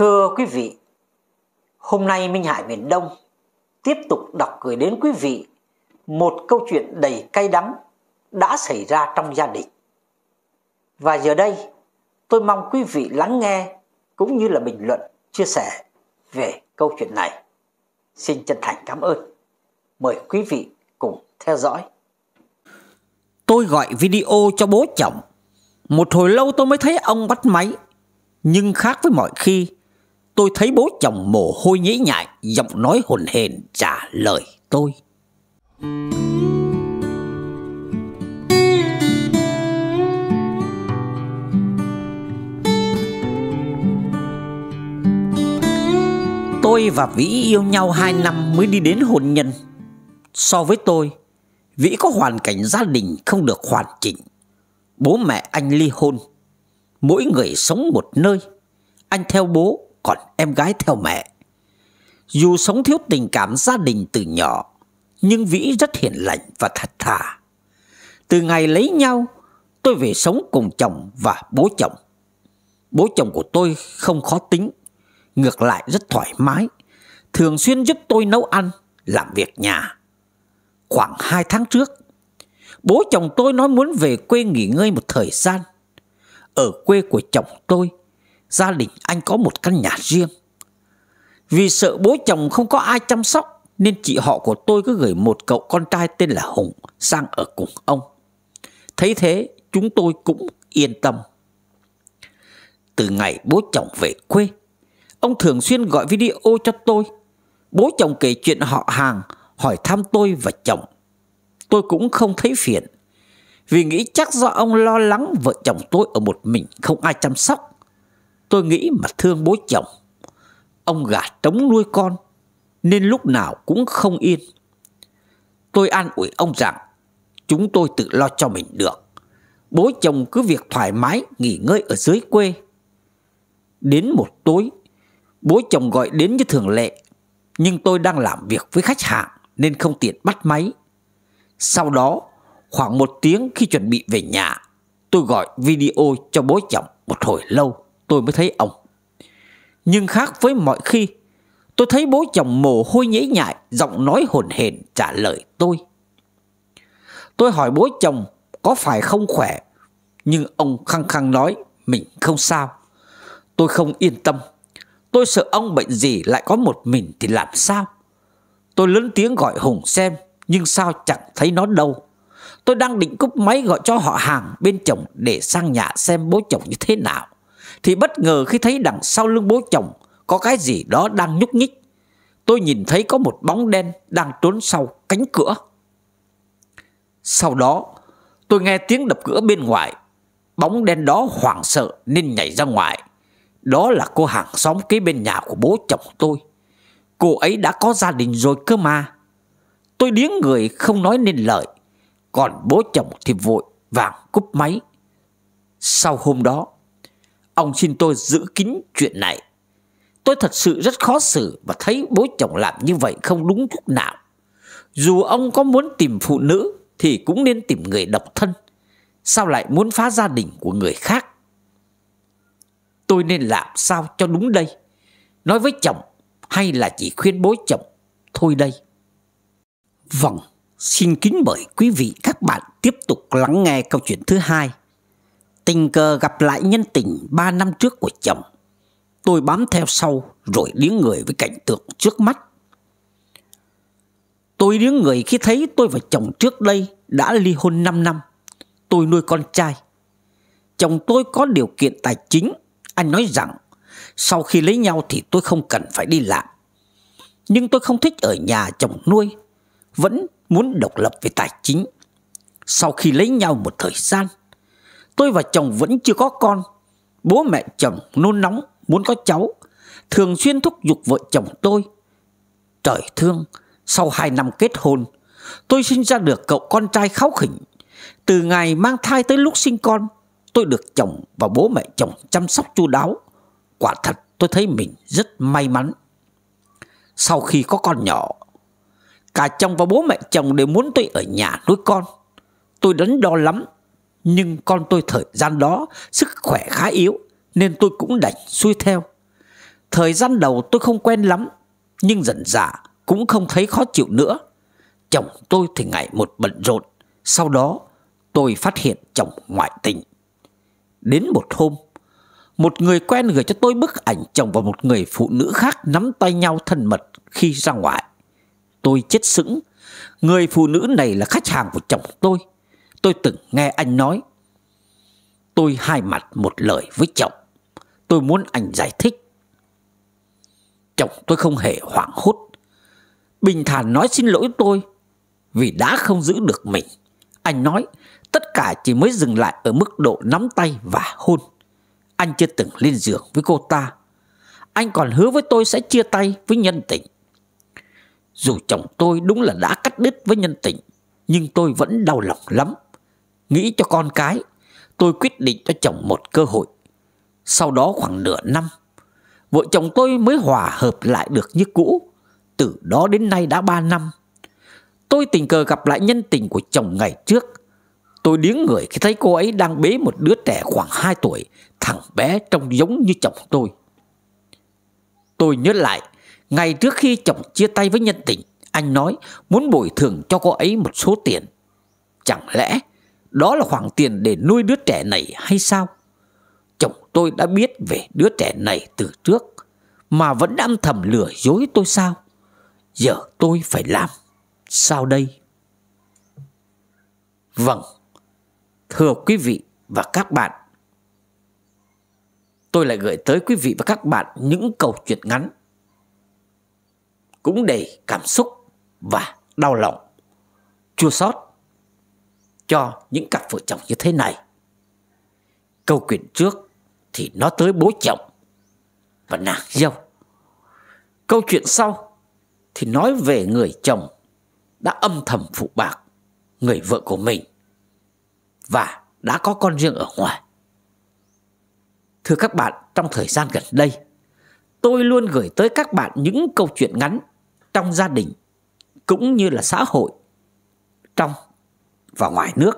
Thưa quý vị, hôm nay Minh Hải miền Đông tiếp tục đọc gửi đến quý vị một câu chuyện đầy cay đắng đã xảy ra trong gia đình. Và giờ đây, tôi mong quý vị lắng nghe cũng như là bình luận, chia sẻ về câu chuyện này. Xin chân thành cảm ơn. Mời quý vị cùng theo dõi. Tôi gọi video cho bố chồng. Một hồi lâu tôi mới thấy ông bắt máy. Nhưng khác với mọi khi, tôi thấy bố chồng mồ hôi nhễ nhại Giọng nói hồn hền trả lời tôi Tôi và Vĩ yêu nhau 2 năm mới đi đến hôn nhân So với tôi Vĩ có hoàn cảnh gia đình không được hoàn chỉnh Bố mẹ anh ly hôn Mỗi người sống một nơi Anh theo bố còn em gái theo mẹ. Dù sống thiếu tình cảm gia đình từ nhỏ, nhưng Vĩ rất hiền lành và thật thà. Từ ngày lấy nhau, tôi về sống cùng chồng và bố chồng. Bố chồng của tôi không khó tính, ngược lại rất thoải mái, thường xuyên giúp tôi nấu ăn, làm việc nhà. Khoảng 2 tháng trước, bố chồng tôi nói muốn về quê nghỉ ngơi một thời gian. Ở quê của chồng tôi gia đình anh có một căn nhà riêng. Vì sợ bố chồng không có ai chăm sóc nên chị họ của tôi cứ gửi một cậu con trai tên là Hùng sang ở cùng ông. Thấy thế chúng tôi cũng yên tâm. Từ ngày bố chồng về quê, ông thường xuyên gọi video cho tôi. Bố chồng kể chuyện họ hàng, hỏi thăm tôi và chồng. Tôi cũng không thấy phiền, vì nghĩ chắc do ông lo lắng vợ chồng tôi ở một mình không ai chăm sóc Tôi nghĩ mà thương bố chồng Ông gà trống nuôi con Nên lúc nào cũng không yên Tôi an ủi ông rằng Chúng tôi tự lo cho mình được Bố chồng cứ việc thoải mái Nghỉ ngơi ở dưới quê Đến một tối Bố chồng gọi đến như thường lệ Nhưng tôi đang làm việc với khách hàng Nên không tiện bắt máy Sau đó khoảng một tiếng khi chuẩn bị về nhà Tôi gọi video cho bố chồng một hồi lâu tôi mới thấy ông. Nhưng khác với mọi khi, tôi thấy bố chồng mồ hôi nhễ nhại, giọng nói hồn hển trả lời tôi. Tôi hỏi bố chồng có phải không khỏe, nhưng ông khăng khăng nói mình không sao. Tôi không yên tâm, tôi sợ ông bệnh gì lại có một mình thì làm sao. Tôi lớn tiếng gọi Hùng xem, nhưng sao chẳng thấy nó đâu. Tôi đang định cúp máy gọi cho họ hàng bên chồng để sang nhà xem bố chồng như thế nào thì bất ngờ khi thấy đằng sau lưng bố chồng có cái gì đó đang nhúc nhích. Tôi nhìn thấy có một bóng đen đang trốn sau cánh cửa. Sau đó, tôi nghe tiếng đập cửa bên ngoài. Bóng đen đó hoảng sợ nên nhảy ra ngoài. Đó là cô hàng xóm kế bên nhà của bố chồng tôi. Cô ấy đã có gia đình rồi cơ mà. Tôi điếng người không nói nên lời. Còn bố chồng thì vội vàng cúp máy. Sau hôm đó, Ông xin tôi giữ kín chuyện này Tôi thật sự rất khó xử Và thấy bố chồng làm như vậy không đúng chút nào Dù ông có muốn tìm phụ nữ Thì cũng nên tìm người độc thân Sao lại muốn phá gia đình của người khác Tôi nên làm sao cho đúng đây Nói với chồng Hay là chỉ khuyên bố chồng Thôi đây Vâng Xin kính mời quý vị các bạn tiếp tục lắng nghe câu chuyện thứ hai Tình cờ gặp lại nhân tình ba năm trước của chồng Tôi bám theo sau rồi điếng người với cảnh tượng trước mắt Tôi điếng người khi thấy tôi và chồng trước đây đã ly hôn 5 năm Tôi nuôi con trai Chồng tôi có điều kiện tài chính Anh nói rằng sau khi lấy nhau thì tôi không cần phải đi làm Nhưng tôi không thích ở nhà chồng nuôi Vẫn muốn độc lập về tài chính Sau khi lấy nhau một thời gian Tôi và chồng vẫn chưa có con Bố mẹ chồng nôn nóng muốn có cháu Thường xuyên thúc giục vợ chồng tôi Trời thương Sau 2 năm kết hôn Tôi sinh ra được cậu con trai kháu khỉnh Từ ngày mang thai tới lúc sinh con Tôi được chồng và bố mẹ chồng chăm sóc chu đáo Quả thật tôi thấy mình rất may mắn Sau khi có con nhỏ Cả chồng và bố mẹ chồng đều muốn tôi ở nhà nuôi con Tôi đánh đo lắm nhưng con tôi thời gian đó sức khỏe khá yếu nên tôi cũng đành xuôi theo. Thời gian đầu tôi không quen lắm nhưng dần dà cũng không thấy khó chịu nữa. Chồng tôi thì ngày một bận rộn, sau đó tôi phát hiện chồng ngoại tình. Đến một hôm, một người quen gửi cho tôi bức ảnh chồng và một người phụ nữ khác nắm tay nhau thân mật khi ra ngoài. Tôi chết sững, người phụ nữ này là khách hàng của chồng tôi tôi từng nghe anh nói. Tôi hai mặt một lời với chồng. Tôi muốn anh giải thích. Chồng tôi không hề hoảng hốt. Bình thản nói xin lỗi tôi vì đã không giữ được mình. Anh nói tất cả chỉ mới dừng lại ở mức độ nắm tay và hôn. Anh chưa từng lên giường với cô ta. Anh còn hứa với tôi sẽ chia tay với nhân tình. Dù chồng tôi đúng là đã cắt đứt với nhân tình, nhưng tôi vẫn đau lòng lắm nghĩ cho con cái, tôi quyết định cho chồng một cơ hội. Sau đó khoảng nửa năm, vợ chồng tôi mới hòa hợp lại được như cũ. Từ đó đến nay đã ba năm. Tôi tình cờ gặp lại nhân tình của chồng ngày trước. Tôi điếng người khi thấy cô ấy đang bế một đứa trẻ khoảng 2 tuổi, thằng bé trông giống như chồng tôi. Tôi nhớ lại, ngày trước khi chồng chia tay với nhân tình, anh nói muốn bồi thường cho cô ấy một số tiền. Chẳng lẽ đó là khoản tiền để nuôi đứa trẻ này hay sao? Chồng tôi đã biết về đứa trẻ này từ trước Mà vẫn âm thầm lừa dối tôi sao? Giờ tôi phải làm Sao đây? Vâng Thưa quý vị và các bạn Tôi lại gửi tới quý vị và các bạn những câu chuyện ngắn Cũng đầy cảm xúc và đau lòng Chua xót cho những cặp vợ chồng như thế này. Câu chuyện trước thì nó tới bố chồng và nàng dâu. Câu chuyện sau thì nói về người chồng đã âm thầm phụ bạc người vợ của mình và đã có con riêng ở ngoài. Thưa các bạn, trong thời gian gần đây, tôi luôn gửi tới các bạn những câu chuyện ngắn trong gia đình cũng như là xã hội trong và ngoài nước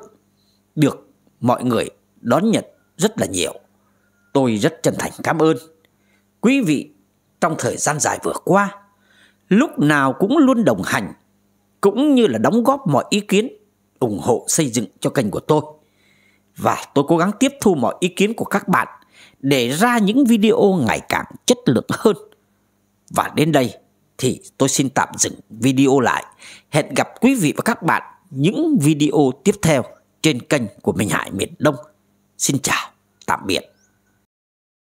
được mọi người đón nhận rất là nhiều. Tôi rất chân thành cảm ơn quý vị trong thời gian dài vừa qua lúc nào cũng luôn đồng hành cũng như là đóng góp mọi ý kiến ủng hộ xây dựng cho kênh của tôi. Và tôi cố gắng tiếp thu mọi ý kiến của các bạn để ra những video ngày càng chất lượng hơn. Và đến đây thì tôi xin tạm dừng video lại. Hẹn gặp quý vị và các bạn những video tiếp theo trên kênh của Minh Hải miền Đông. Xin chào, tạm biệt.